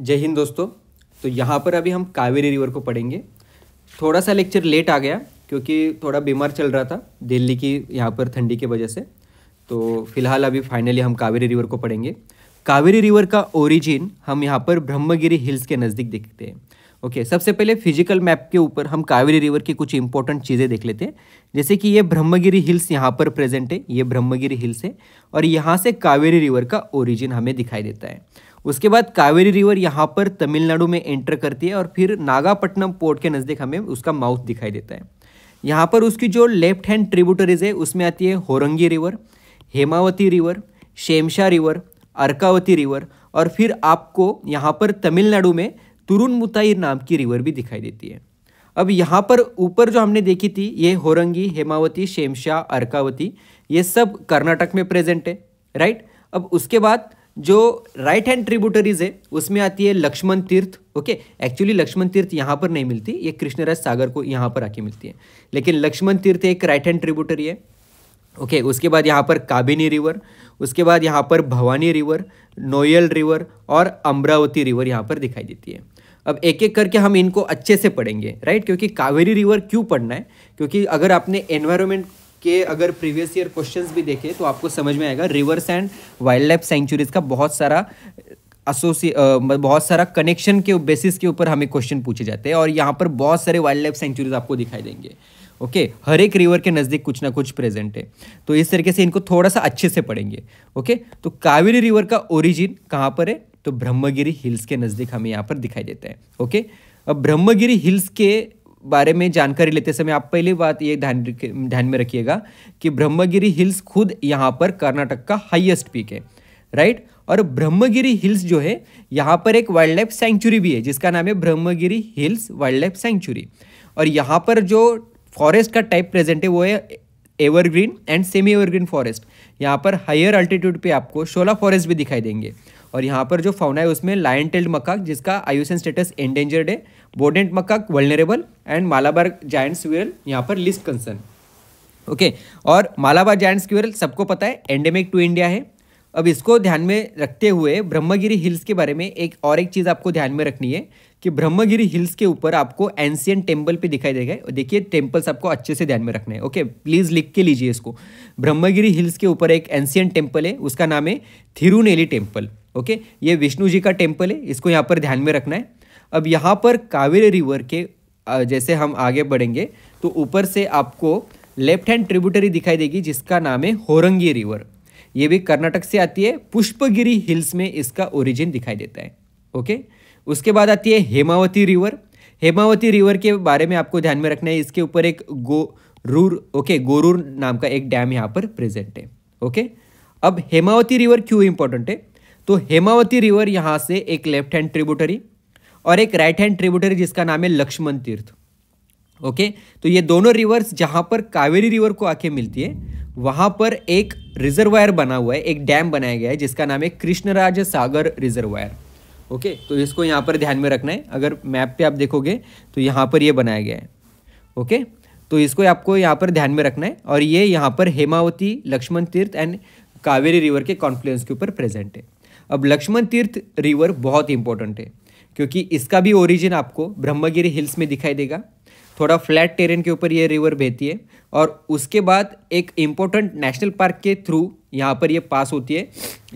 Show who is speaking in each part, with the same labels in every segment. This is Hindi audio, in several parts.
Speaker 1: जय हिंद दोस्तों तो यहाँ पर अभी हम कावेरी रिवर को पढ़ेंगे थोड़ा सा लेक्चर लेट आ गया क्योंकि थोड़ा बीमार चल रहा था दिल्ली की यहाँ पर ठंडी की वजह से तो फिलहाल अभी फाइनली हम कावेरी रिवर को पढ़ेंगे कावेरी रिवर का ओरिजिन हम यहाँ पर ब्रह्मगिरी हिल्स के नज़दीक देखते हैं ओके okay, सबसे पहले फिजिकल मैप के ऊपर हम कावेरी रिवर की कुछ इंपॉर्टेंट चीज़ें देख लेते हैं जैसे कि ये ब्रह्मगिरी हिल्स यहाँ पर प्रेजेंट है ये ब्रह्मगिरी हिल्स है और यहाँ से कावेरी रिवर का ओरिजिन हमें दिखाई देता है उसके बाद कावेरी रिवर यहाँ पर तमिलनाडु में एंटर करती है और फिर नागापट्टनम पोर्ट के नज़दीक हमें उसका माउथ दिखाई देता है यहाँ पर उसकी जो लेफ्ट हैंड ट्रिब्यूटरीज है उसमें आती है Harangi river Hemavati river Shimsha river Arkavati river और फिर आपको यहाँ पर तमिलनाडु में तुरुनमुताई नाम की रिवर भी दिखाई देती है अब यहाँ पर ऊपर जो हमने देखी थी ये होरंगी हेमावती शेमशा अर्कावती ये सब कर्नाटक में प्रेजेंट है राइट अब उसके बाद जो राइट हैंड ट्रिब्यूटरीज है उसमें आती है लक्ष्मण तीर्थ ओके एक्चुअली लक्ष्मण तीर्थ यहाँ पर नहीं मिलती ये कृष्णराज सागर को यहाँ पर आके मिलती है लेकिन लक्ष्मण तीर्थ एक राइट हैंड ट्रिब्यूटरी है ओके okay, उसके बाद यहाँ पर काबिनी रिवर उसके बाद यहाँ पर भवानी रिवर नोयल रिवर और अमरावती रिवर यहाँ पर दिखाई देती है अब एक एक करके हम इनको अच्छे से पढ़ेंगे राइट क्योंकि कावेरी रिवर क्यों पढ़ना है क्योंकि अगर आपने एनवायरमेंट के अगर प्रीवियस ईयर क्वेश्चंस भी देखें तो आपको समझ में आएगा rivers and wildlife sanctuaries का बहुत सारा एसोसिए बहुत सारा कनेक्शन के बेसिस के ऊपर हमें क्वेश्चन पूछे जाते हैं और यहाँ पर बहुत सारे वाइल्ड लाइफ सेंचुरीज आपको दिखाई देंगे ओके okay, हर एक रिवर के नज़दीक कुछ ना कुछ प्रेजेंट है तो इस तरीके से इनको थोड़ा सा अच्छे से पढ़ेंगे ओके okay? तो कावेरी रिवर का ओरिजिन कहाँ पर है तो ब्रह्मगिरी हिल्स के नज़दीक हमें यहाँ पर दिखाई देता है ओके okay? अब ब्रह्मगिरी हिल्स के बारे में जानकारी लेते समय आप पहली बात ये ध्यान ध्यान में रखिएगा कि ब्रह्मगिरी हिल्स खुद यहाँ पर कर्नाटक का हाईएस्ट पीक है राइट और ब्रह्मगिरी हिल्स जो है यहाँ पर एक वाइल्ड लाइफ सेंचुरी भी है जिसका नाम है Brahmagiri hills wildlife sanctuary और यहाँ पर जो फॉरेस्ट का टाइप प्रेजेंट है वो है evergreen and semi evergreen forest यहाँ पर हायर अल्टीट्यूड पे आपको शोला फॉरेस्ट भी दिखाई देंगे और यहाँ पर जो फाउना है उसमें लायन टेल्ड मकाक जिसका आयुसन स्टेटस एंडेंजर्ड है bonnet macaque vulnerable and Malabar giant squirrel यहाँ पर लिस्ट कंसर्न ओके और मालाबार जायंट स्क्विरल सबको पता है एंडेमिक टू इंडिया है अब इसको ध्यान में रखते हुए ब्रह्मगिरी हिल्स के बारे में एक और एक चीज़ आपको ध्यान में रखनी है कि ब्रह्मगिरी हिल्स के ऊपर आपको एंशियन टेम्पल पे दिखाई देगा और देखिए टेम्पल्स आपको अच्छे से ध्यान में रखना है ओके प्लीज़ लिख के लीजिए इसको ब्रह्मगिरी हिल्स के ऊपर एक एंशियन टेम्पल है उसका नाम है थिरुनेली टेम्पल ओके ये विष्णु जी का टेम्पल है इसको यहाँ पर ध्यान में रखना है अब यहाँ पर कावेरी रिवर के जैसे हम आगे बढ़ेंगे तो ऊपर से आपको लेफ्ट हैंड ट्रिब्यूटरी दिखाई देगी जिसका नाम है होरंगी रिवर ये भी कर्नाटक से आती है पुष्पगिरी हिल्स में इसका ओरिजिन दिखाई देता है ओके उसके बाद आती है हेमावती रिवर हेमावती रिवर के बारे में आपको ध्यान में रखना है इसके ऊपर एक गोरूर ओके गोरूर नाम का एक डैम यहाँ पर प्रेजेंट है ओके अब हेमावती रिवर क्यों इंपॉर्टेंट है तो हेमावती रिवर यहाँ से एक लेफ्ट हैंड ट्रिब्यूटरी और एक राइट हैंड ट्रिब्यूटरी जिसका नाम है लक्ष्मण तीर्थ ओके तो ये दोनों रिवर्स जहाँ पर कावेरी रिवर को आके मिलती है वहाँ पर एक रिजर्वायर बना हुआ है एक डैम बनाया गया है जिसका नाम है कृष्णराज सागर रिजर्वायर ओके तो इसको यहाँ पर ध्यान में रखना है अगर मैप पे आप देखोगे तो यहाँ पर ये बनाया गया है ओके तो इसको आपको यहाँ पर ध्यान में रखना है और ये यहाँ पर हेमावती लक्ष्मण तीर्थ एंड कावेरी रिवर के कॉन्फ्लुएंस के ऊपर प्रेजेंट है अब लक्ष्मण तीर्थ रिवर बहुत इंपॉर्टेंट है क्योंकि इसका भी ओरिजिन आपको ब्रह्मगिरी हिल्स में दिखाई देगा थोड़ा फ्लैट टेरेन के ऊपर ये रिवर बहती है और उसके बाद एक इम्पोर्टेंट नेशनल पार्क के थ्रू यहाँ पर ये पास होती है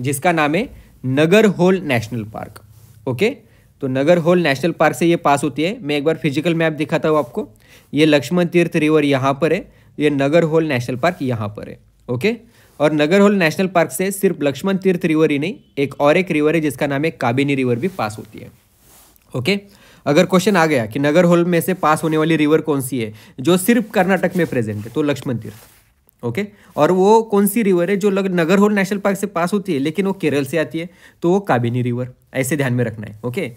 Speaker 1: जिसका नाम है Nagarhole national park okay तो नगर होल नेशनल पार्क से ये पास होती है मैं एक बार फिजिकल मैप दिखाता हूँ आपको ये लक्ष्मण तीर्थ रिवर यहाँ पर है ये नगर होल नेशनल पार्क यहाँ पर है ओके और नगरहोल नेशनल पार्क से सिर्फ लक्ष्मण तीर्थ रिवर ही नहीं एक और एक रिवर है जिसका नाम है काबिनी रिवर भी पास होती है ओके अगर क्वेश्चन आ गया कि नगरहोल में से पास होने वाली रिवर कौन सी है जो सिर्फ कर्नाटक में प्रेजेंट है तो लक्ष्मण तीर्थ ओके और वो कौन सी रिवर है जो नगर होल नेशनल पार्क से पास होती है लेकिन वो केरल से आती है तो वो काबिनी रिवर ऐसे ध्यान में रखना है ओके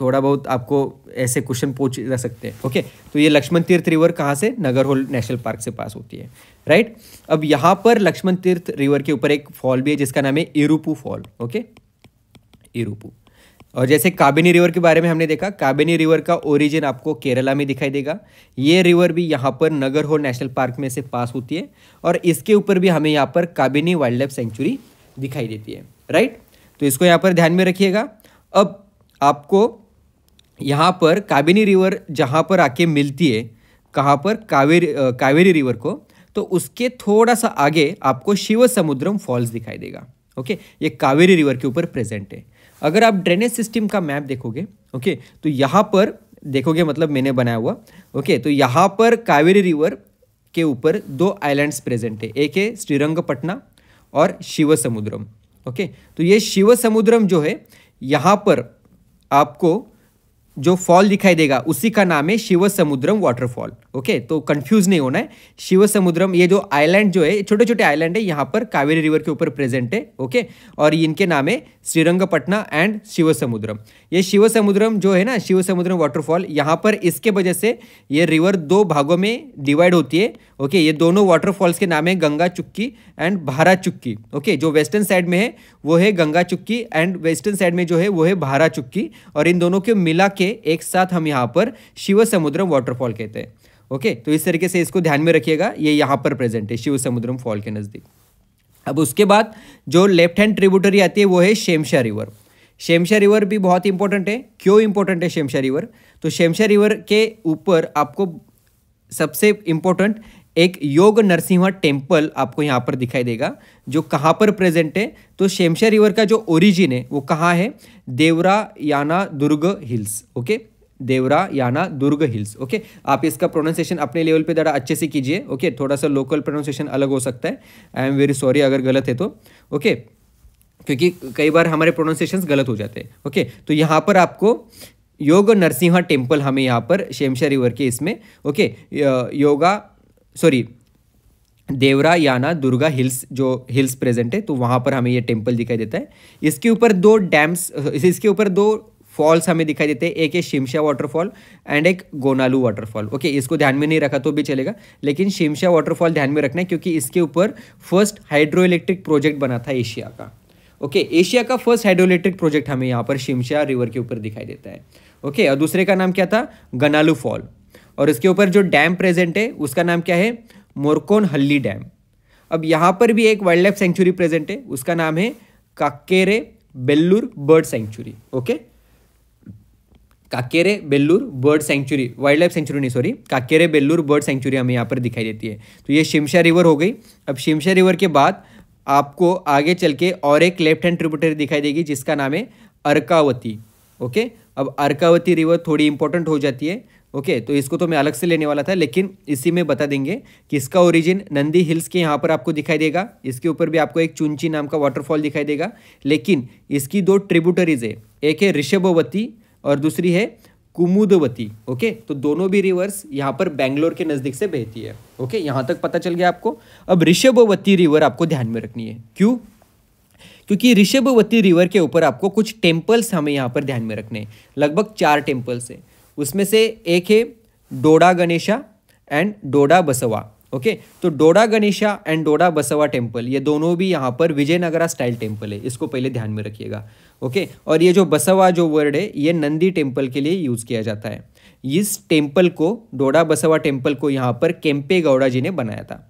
Speaker 1: थोड़ा बहुत आपको ऐसे क्वेश्चन पूछ जा सकते हैं ओके तो ये लक्ष्मण तीर्थ रिवर कहाँ से नगरहोल नेशनल पार्क से पास होती है राइट अब यहाँ पर लक्ष्मण तीर्थ रिवर के ऊपर एक फॉल भी है जिसका नाम है इरूपू फॉल ओके इरूपू और जैसे काबिनी रिवर के बारे में हमने देखा काबिनी रिवर का ओरिजिन आपको केरला में दिखाई देगा ये रिवर भी यहाँ पर नगरहोल नेशनल पार्क में से पास होती है और इसके ऊपर भी हमें यहाँ पर काबिनी वाइल्ड लाइफ सेंचुरी दिखाई देती है राइट तो इसको यहाँ पर ध्यान में रखिएगा अब आपको यहाँ पर काबिनी रिवर जहाँ पर आके मिलती है कहाँ पर कावेरी कावेरी रिवर को तो उसके थोड़ा सा आगे आपको शिव समुद्रम फॉल्स दिखाई देगा ओके ये कावेरी रिवर के ऊपर प्रेजेंट है अगर आप ड्रेनेज सिस्टम का मैप देखोगे ओके तो यहाँ पर देखोगे मतलब मैंने बनाया हुआ ओके तो यहाँ पर कावेरी रिवर के ऊपर दो आइलैंड्स प्रेजेंट है एक है श्रीरंगपटना और शिव समुद्रम ओके तो ये शिव समुद्रम जो है यहाँ पर आपको जो फॉल दिखाई देगा उसी का नाम है शिव समुद्रम वाटरफॉल ओके तो कंफ्यूज नहीं होना है शिव समुद्रम ये जो आइलैंड जो है छोटे छोटे आइलैंड है यहाँ पर कावेरी रिवर के ऊपर प्रेजेंट है ओके और इनके नाम है श्रीरंगपटना एंड शिव समुद्रम ये शिव समुद्रम जो है ना शिव समुद्रम वाटरफॉल यहाँ पर इसके वजह से ये रिवर दो भागों में डिवाइड होती है ओके ये दोनों वाटरफॉल्स के नाम है गंगा चुक्की एंड भारा चुक्की ओके जो वेस्टर्न साइड में है वो है गंगा चुक्की एंड वेस्टर्न साइड में जो है वो है भारा चुक्की और इन दोनों के मिला के एक साथ हम यहाँ पर शिव समुद्रम वाटरफॉल कहते हैं ओके तो इस तरीके से इसको ध्यान में रखिएगा ये यहाँ पर प्रेजेंट है शिव समुद्रम फॉल के नज़दीक अब उसके बाद जो लेफ्ट हैंड ट्रिब्यूटरी आती है वो है शेमशा रिवर शेमशा रिवर भी बहुत इंपॉर्टेंट है क्यों इंपॉर्टेंट है शेमशा रिवर तो शेमशा रिवर के ऊपर आपको सबसे इम्पोर्टेंट एक योग नरसिंह टेम्पल आपको यहाँ पर दिखाई देगा जो कहाँ पर प्रेजेंट है तो शेमशा रिवर का जो ओरिजिन है वो कहाँ है Devarayanadurga hills okay Devarayanadurga hills okay आप इसका प्रोनाउंसिएशन अपने लेवल पे ज़रा अच्छे से कीजिए ओके थोड़ा सा लोकल प्रोनाउंसिएशन अलग हो सकता है आई एम वेरी सॉरी अगर गलत है तो ओके क्योंकि कई बार हमारे प्रोनाउंसिएशन गलत हो जाते हैं ओके तो यहाँ पर आपको योग नरसिंह टेम्पल हमें यहाँ पर शेमशा रिवर के इसमें okay yoga sorry Devarayanadurga hills जो हिल्स प्रेजेंट है तो वहाँ पर हमें ये टेम्पल दिखाई देता है इसके ऊपर दो डैम्स इसके ऊपर दो फॉल्स हमें दिखाई देते हैं एक है शिमशा वाटरफॉल एंड एक गोनालू वाटरफॉल ओके इसको ध्यान में नहीं रखा तो भी चलेगा लेकिन शिमशा वाटरफॉल ध्यान में रखना है क्योंकि इसके ऊपर फर्स्ट हाइड्रो इलेक्ट्रिक प्रोजेक्ट बना था एशिया का ओके एशिया का फर्स्ट हाइड्रो इलेक्ट्रिक प्रोजेक्ट हमें यहाँ पर शिमशा रिवर के ऊपर दिखाई देता है ओके और दूसरे का नाम क्या था गनालू फॉल और इसके ऊपर जो डैम प्रेजेंट है उसका नाम क्या है मोरकोन हल्ली डैम अब यहाँ पर भी एक वाइल्ड लाइफ सेंचुरी प्रेजेंट है उसका नाम है Kokkare Bellur bird sanctuary okay Kokkare Bellur bird sanctuary wildlife sanctuary नहीं sorry Kokkare Bellur bird sanctuary हमें यहाँ पर दिखाई देती है तो ये शिमशा रिवर हो गई अब शिमशा रिवर के बाद आपको आगे चल के और एक लेफ्ट हैंड ट्रिब्यूटरी दिखाई देगी जिसका नाम है अर्कावती ओके अब अर्कावती रिवर थोड़ी इंपॉर्टेंट हो जाती है ओके तो इसको तो मैं अलग से लेने वाला था लेकिन इसी में बता देंगे कि इसका ओरिजिन नंदी हिल्स के यहाँ पर आपको दिखाई देगा इसके ऊपर भी आपको एक चुनची नाम का वाटरफॉल दिखाई देगा लेकिन इसकी दो ट्रिब्यूटरीज है एक है ऋषभवती और दूसरी है कुमुदवती ओके तो दोनों भी रिवर्स यहाँ पर बैंगलोर के नज़दीक से बहती है ओके यहाँ तक पता चल गया आपको अब ऋषभवती रिवर आपको ध्यान में रखनी है क्यों क्योंकि ऋषभवती रिवर के ऊपर आपको कुछ टेम्पल्स हमें यहाँ पर ध्यान में रखने हैं लगभग चार टेम्पल्स हैं उसमें से एक है डोडा गणेशा एंड डोडा बसवा ओके okay? तो डोडा गणेशा एंड डोडा बसवा टेम्पल ये दोनों भी यहाँ पर विजयनगरा स्टाइल टेम्पल है इसको पहले ध्यान में रखिएगा ओके okay? और ये जो बसवा जो वर्ड है ये नंदी टेम्पल के लिए यूज़ किया जाता है इस टेम्पल को डोडा बसवा टेम्पल को यहाँ पर केम्पे गौड़ा जी ने बनाया था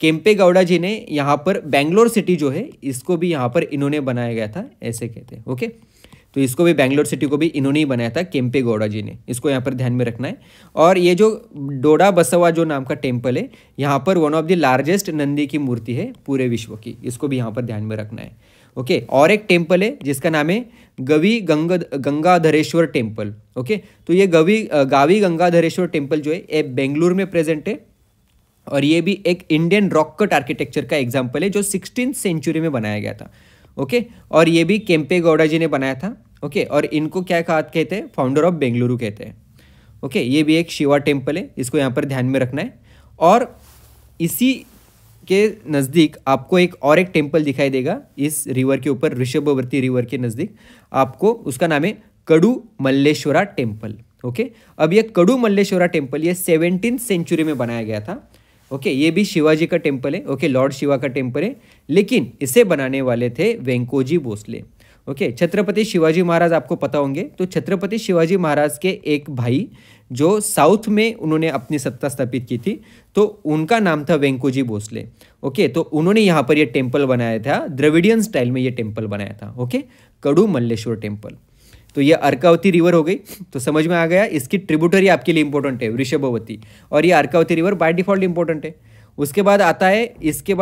Speaker 1: केम्पे गौड़ा जी ने यहाँ पर बेंगलोर सिटी जो है इसको भी यहाँ पर इन्होंने बनाया गया था ऐसे कहते हैं ओके okay? तो इसको भी बैंगलोर सिटी को भी इन्होंने ही बनाया था केम्पे गौड़ा जी ने इसको यहाँ पर ध्यान में रखना है और ये जो डोडा बसवा जो नाम का टेम्पल है यहाँ पर one of the largest Nandi की मूर्ति है पूरे विश्व की इसको भी यहाँ पर ध्यान में रखना है ओके okay, और एक टेम्पल है जिसका नाम है Gavi Gang Gangadhareshwara temple okay okay? तो ये गवी गावी गंगाधरेश्वर टेम्पल जो है ये बेंगलुरु में प्रेजेंट है और ये भी एक इंडियन रॉक कट आर्किटेक्चर का एग्जाम्पल है जो सिक्सटीन सेंचुरी में बनाया गया था ओके और ये भी केम्पे गौड़ा जी ने बनाया था ओके और इनको क्या कहा कहते हैं फाउंडर ऑफ बेंगलुरु कहते हैं ओके ये भी एक शिवा टेम्पल है इसको यहाँ पर ध्यान में रखना है और इसी के नज़दीक आपको एक और एक टेम्पल दिखाई देगा इस रिवर के ऊपर ऋषभवर्ती रिवर के नज़दीक आपको उसका नाम है कड़ू मल्लेश्वरा टेम्पल ओके अब ये कड़ू मल्लेश्वरा टेम्पल ये सेवनटीन सेंचुरी में बनाया गया था ओके ये भी शिवाजी का टेम्पल है ओके लॉर्ड शिवा का टेम्पल है लेकिन इसे बनाने वाले थे वेंकोजी भोसले ओके छत्रपति शिवाजी महाराज आपको पता होंगे तो छत्रपति शिवाजी महाराज के एक भाई जो साउथ में उन्होंने अपनी सत्ता स्थापित की थी तो उनका नाम था वेंकोजी भोसले ओके तो उन्होंने यहाँ पर यह टेम्पल बनाया था द्रविडियन स्टाइल में ये टेम्पल बनाया था ओके कड़ू मल्लेश्वर टेम्पल तो ये अर्कावती रिवर हो गई तो समझ में आ गया इसकी ट्रिब्यूटरी आपके लिए इंपॉर्टेंट है वृषभवती और ये Arkavati river by default important है उसके बाद आता है इसके बाद